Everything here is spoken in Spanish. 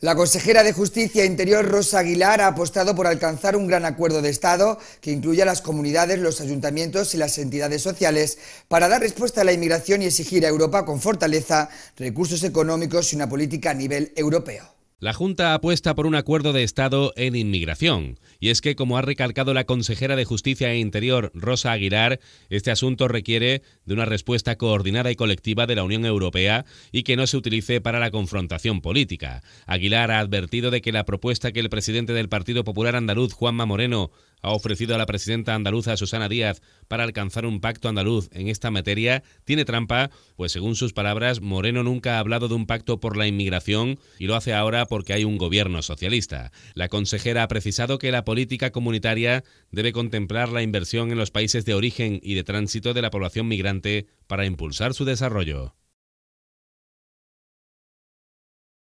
La consejera de Justicia e Interior, Rosa Aguilar, ha apostado por alcanzar un gran acuerdo de Estado que incluya las comunidades, los ayuntamientos y las entidades sociales para dar respuesta a la inmigración y exigir a Europa con fortaleza recursos económicos y una política a nivel europeo. La Junta apuesta por un acuerdo de Estado en inmigración. Y es que, como ha recalcado la consejera de Justicia e Interior, Rosa Aguilar, este asunto requiere de una respuesta coordinada y colectiva de la Unión Europea y que no se utilice para la confrontación política. Aguilar ha advertido de que la propuesta que el presidente del Partido Popular Andaluz, Juanma Moreno, ha ofrecido a la presidenta andaluza Susana Díaz para alcanzar un pacto andaluz en esta materia tiene trampa, pues según sus palabras, Moreno nunca ha hablado de un pacto por la inmigración y lo hace ahora porque hay un gobierno socialista. La consejera ha precisado que la política comunitaria debe contemplar la inversión en los países de origen y de tránsito de la población migrante para impulsar su desarrollo.